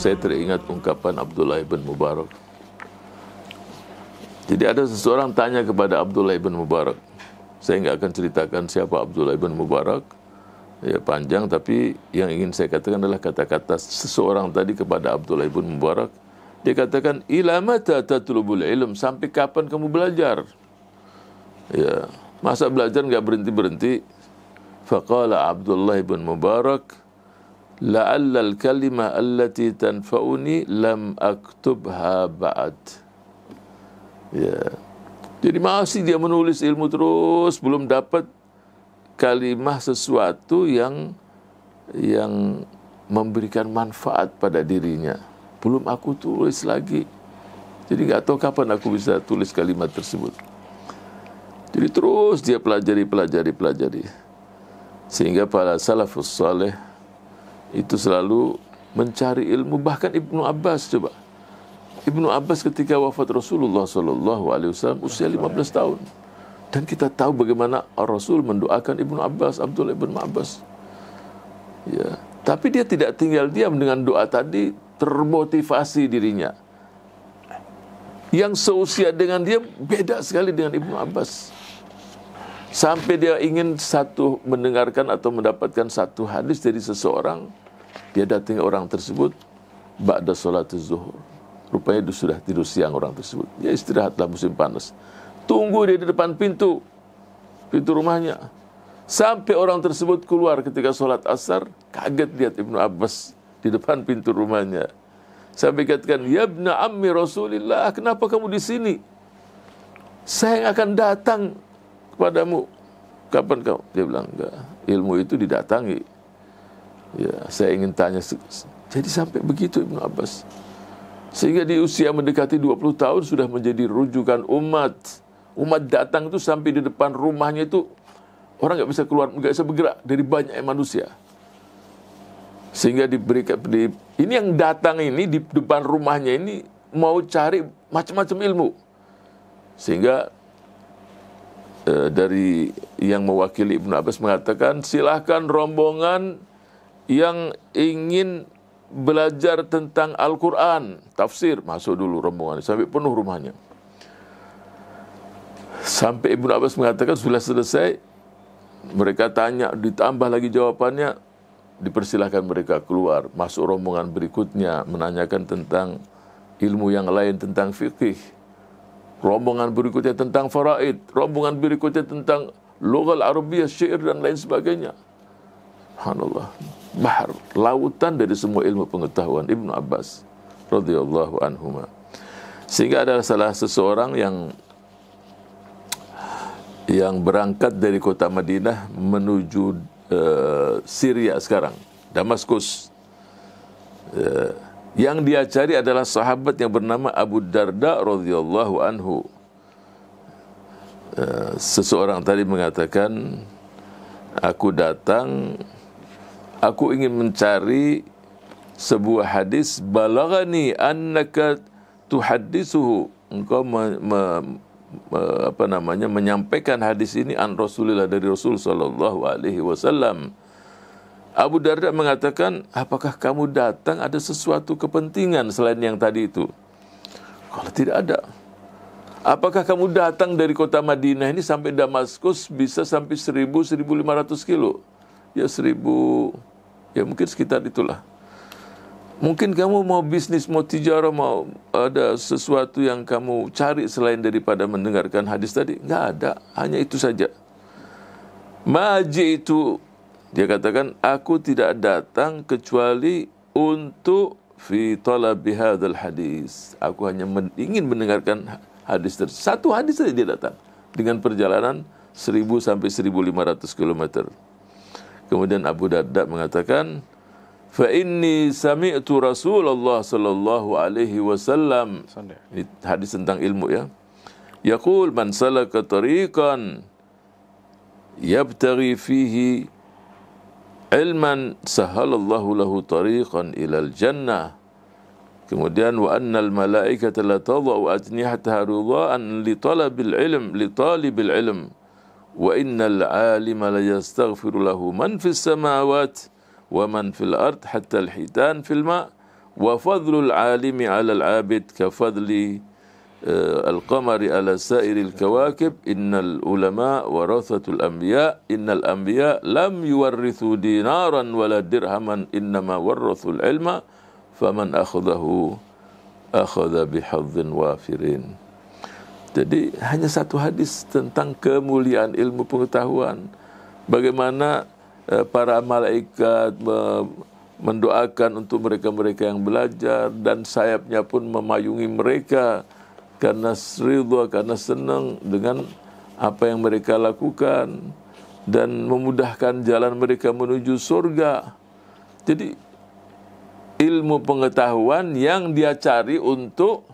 saya teringat ungkapan Abdullah ibn Mubarak. Jadi ada seseorang tanya kepada Abdullah ibn Mubarak. Saya nggak akan ceritakan siapa Abdullah ibn Mubarak. Ya panjang, tapi yang ingin saya katakan adalah kata-kata seseorang tadi kepada Abdullah ibn Mubarak. Dia katakan, ilamata tatlubul ilm, sampai kapan kamu belajar? Ya, masa belajar nggak berhenti-berhenti? Faqala Abdullah ibn Mubarak, la'allal kalimah allati tanfa'uni lam aktubha ba'd. Ya. Jadi masih dia menulis ilmu terus belum dapat kalimah sesuatu yang yang memberikan manfaat pada dirinya. Belum aku tulis lagi. Jadi nggak tahu kapan aku bisa tulis kalimat tersebut. Jadi terus dia pelajari, pelajari, pelajari. Sehingga para salafus saleh itu selalu mencari ilmu bahkan Ibnu Abbas coba Ibnu Abbas ketika wafat Rasulullah Shallallahu Alaihi Wasallam usia 15 tahun dan kita tahu bagaimana Rasul mendoakan Ibnu Abbas Abdullah ibnu Abbas ya tapi dia tidak tinggal diam dengan doa tadi termotivasi dirinya yang seusia dengan dia beda sekali dengan Ibnu Abbas Sampai dia ingin satu mendengarkan atau mendapatkan satu hadis dari seseorang, dia datangi orang tersebut, ba'da sholat zuhur. Rupanya dia sudah tidur siang orang tersebut. Dia istirahatlah musim panas. Tunggu dia di depan pintu, pintu rumahnya. Sampai orang tersebut keluar ketika sholat asar, kaget lihat Ibnu Abbas di depan pintu rumahnya. Sampai katakan, Ya Ibn Ammi Rasulillah, kenapa kamu di sini? Saya yang akan datang kepadamu kapan kau dia bilang enggak ilmu itu didatangi ya saya ingin tanya jadi sampai begitu Ibnu Abbas sehingga di usia mendekati 20 tahun sudah menjadi rujukan umat umat datang itu sampai di depan rumahnya itu orang nggak bisa keluar nggak bisa bergerak dari banyak manusia sehingga diberikan di, ini yang datang ini di depan rumahnya ini mau cari macam-macam ilmu sehingga Eh, dari yang mewakili Ibnu Abbas mengatakan silahkan rombongan yang ingin belajar tentang Al-Quran tafsir masuk dulu rombongan sampai penuh rumahnya sampai Ibnu Abbas mengatakan sudah selesai mereka tanya ditambah lagi jawabannya dipersilahkan mereka keluar masuk rombongan berikutnya menanyakan tentang ilmu yang lain tentang fikih rombongan berikutnya tentang faraid, rombongan berikutnya tentang lughal Arabia syair dan lain sebagainya. Subhanallah. Bahar, lautan dari semua ilmu pengetahuan Ibnu Abbas radhiyallahu anhuma. Sehingga ada salah seseorang yang yang berangkat dari kota Madinah menuju uh, Syria sekarang, Damaskus. Uh, yang dia cari adalah sahabat yang bernama Abu Darda radhiyallahu anhu. Eh, seseorang tadi mengatakan, aku datang, aku ingin mencari sebuah hadis balagani annaka tuhaddisuhu engkau me, me, me, apa namanya menyampaikan hadis ini an Rasulillah dari Rasul sallallahu Abu Darda mengatakan, apakah kamu datang ada sesuatu kepentingan selain yang tadi itu? Kalau tidak ada. Apakah kamu datang dari kota Madinah ini sampai Damaskus bisa sampai 1000 1500 kilo? Ya 1000 ya mungkin sekitar itulah. Mungkin kamu mau bisnis, mau tijarah, mau ada sesuatu yang kamu cari selain daripada mendengarkan hadis tadi? Enggak ada, hanya itu saja. Maji itu dia katakan, aku tidak datang kecuali untuk fi talabi hadis. Aku hanya men ingin mendengarkan hadis tersebut. Satu hadis saja dia datang dengan perjalanan 1000 sampai 1500 km. Kemudian Abu Darda mengatakan, "Fa inni sami'tu Rasulullah sallallahu alaihi wasallam." Ini hadis tentang ilmu ya. Yaqul man salaka tariqan yabtaghi fihi ilman sahhalallahu lahu tariqan ilal jannah Kemudian wa annal malaikata la tadau ajnihataha ridaan li talabil ilm li talibil ilm wa innal alima la yastaghfiru lahu man fis samawati wa man fil ard hatta al hitan fil ma wa fadlul alimi 'ala al 'abid ka fadli Eh, al-qamari ala sairil kawakib innal ulama warathatul anbiya innal anbiya lam yuwarrithu dinaran wala dirhaman innama warrathul ilma faman akhadahu akhadha bihadzin jadi hanya satu hadis tentang kemuliaan ilmu pengetahuan bagaimana eh, para malaikat mendoakan untuk mereka-mereka yang belajar dan sayapnya pun memayungi mereka karena ridha, karena senang dengan apa yang mereka lakukan dan memudahkan jalan mereka menuju surga. Jadi ilmu pengetahuan yang dia cari untuk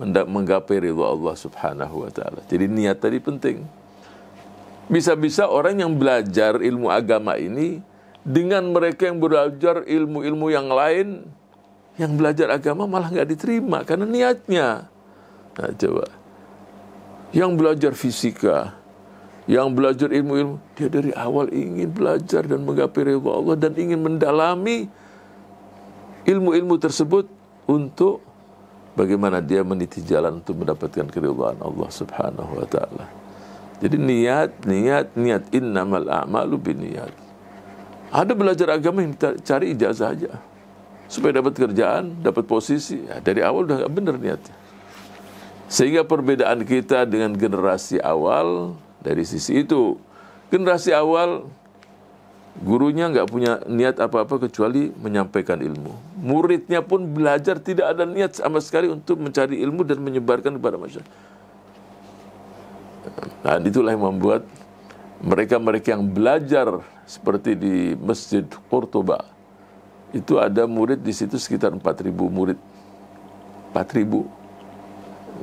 menggapai ridha Allah Subhanahu wa taala. Jadi niat tadi penting. Bisa-bisa orang yang belajar ilmu agama ini dengan mereka yang belajar ilmu-ilmu yang lain yang belajar agama malah nggak diterima karena niatnya Nah, coba. Yang belajar fisika, yang belajar ilmu-ilmu, dia dari awal ingin belajar dan menggapai ridha Allah dan ingin mendalami ilmu-ilmu tersebut untuk bagaimana dia meniti jalan untuk mendapatkan keridhaan Allah Subhanahu wa taala. Jadi niat, niat, niat innamal a'malu binniyat. Ada belajar agama yang cari ijazah aja supaya dapat kerjaan, dapat posisi. Ya, dari awal udah nggak benar niatnya. Sehingga perbedaan kita dengan generasi awal dari sisi itu. Generasi awal gurunya nggak punya niat apa-apa kecuali menyampaikan ilmu. Muridnya pun belajar tidak ada niat sama sekali untuk mencari ilmu dan menyebarkan kepada masyarakat. Nah, itulah yang membuat mereka-mereka yang belajar seperti di Masjid Qurtuba. Itu ada murid di situ sekitar 4.000 murid. 4.000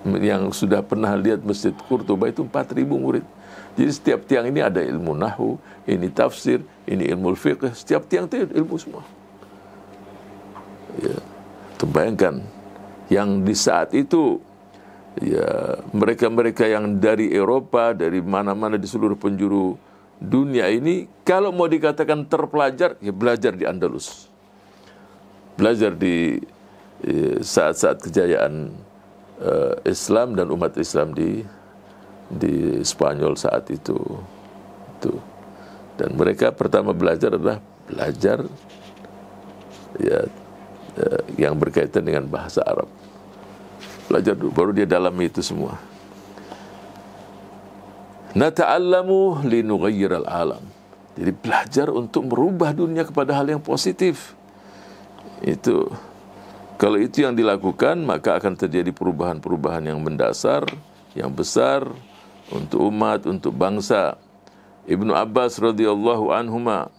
yang sudah pernah lihat Masjid Kurtuba itu 4000 murid. Jadi setiap tiang ini ada ilmu nahu, ini tafsir, ini ilmu fiqh, setiap tiang itu ilmu semua. Ya, terbayangkan yang di saat itu ya mereka-mereka yang dari Eropa, dari mana-mana di seluruh penjuru dunia ini kalau mau dikatakan terpelajar ya belajar di Andalus. Belajar di ya, saat-saat kejayaan uh, Islam dan umat Islam di di Spanyol saat itu. Itu. Dan mereka pertama belajar adalah belajar ya uh, yang berkaitan dengan bahasa Arab. Belajar dulu baru dia dalami itu semua. Nata'allamu linughayyir al-alam. Jadi belajar untuk merubah dunia kepada hal yang positif. Itu kalau itu yang dilakukan, maka akan terjadi perubahan-perubahan yang mendasar, yang besar untuk umat, untuk bangsa. Ibnu Abbas radhiyallahu anhuma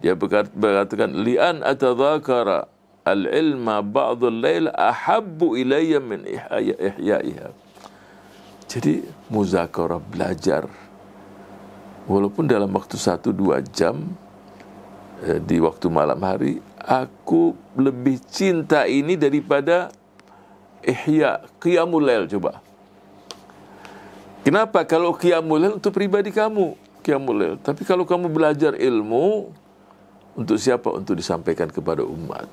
dia berkatakan li'an atadhakara al-ilma ba'dul lail ahabbu ilayya min ihya'iha. Jadi muzakarah belajar walaupun dalam waktu satu dua jam eh, di waktu malam hari aku lebih cinta ini daripada ihya qiyamul lail coba kenapa kalau qiyamul lail untuk pribadi kamu qiyamul lail tapi kalau kamu belajar ilmu untuk siapa untuk disampaikan kepada umat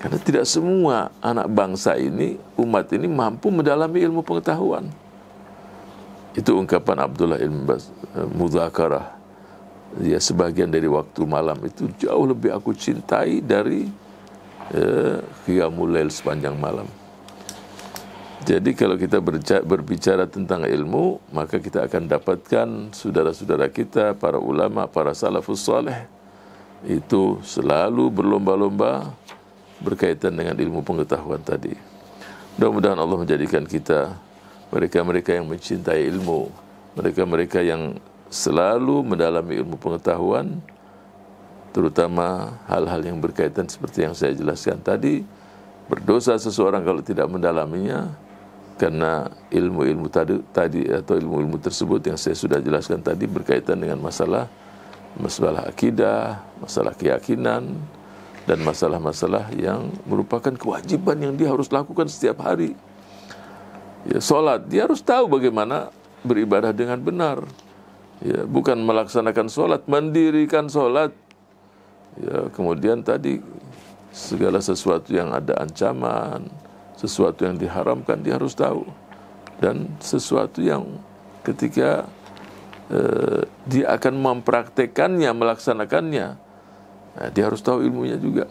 karena tidak semua anak bangsa ini umat ini mampu mendalami ilmu pengetahuan itu ungkapan Abdullah ibn eh, Mudzakarah ya sebagian dari waktu malam itu jauh lebih aku cintai dari eh, qiyamul sepanjang malam. Jadi kalau kita berbicara tentang ilmu, maka kita akan dapatkan saudara-saudara kita, para ulama, para salafus soleh, itu selalu berlomba-lomba berkaitan dengan ilmu pengetahuan tadi. Mudah-mudahan Allah menjadikan kita mereka-mereka yang mencintai ilmu, mereka-mereka yang selalu mendalami ilmu pengetahuan terutama hal-hal yang berkaitan seperti yang saya jelaskan tadi berdosa seseorang kalau tidak mendalaminya karena ilmu-ilmu tadi, tadi atau ilmu-ilmu tersebut yang saya sudah jelaskan tadi berkaitan dengan masalah masalah akidah, masalah keyakinan dan masalah-masalah yang merupakan kewajiban yang dia harus lakukan setiap hari. Ya, salat, dia harus tahu bagaimana beribadah dengan benar ya, bukan melaksanakan sholat, mendirikan sholat. Ya, kemudian tadi segala sesuatu yang ada ancaman, sesuatu yang diharamkan dia harus tahu dan sesuatu yang ketika eh, dia akan mempraktekannya, melaksanakannya, nah, dia harus tahu ilmunya juga.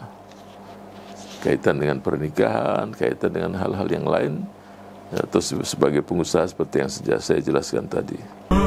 Kaitan dengan pernikahan, kaitan dengan hal-hal yang lain, atau sebagai pengusaha seperti yang sejak saya jelaskan tadi.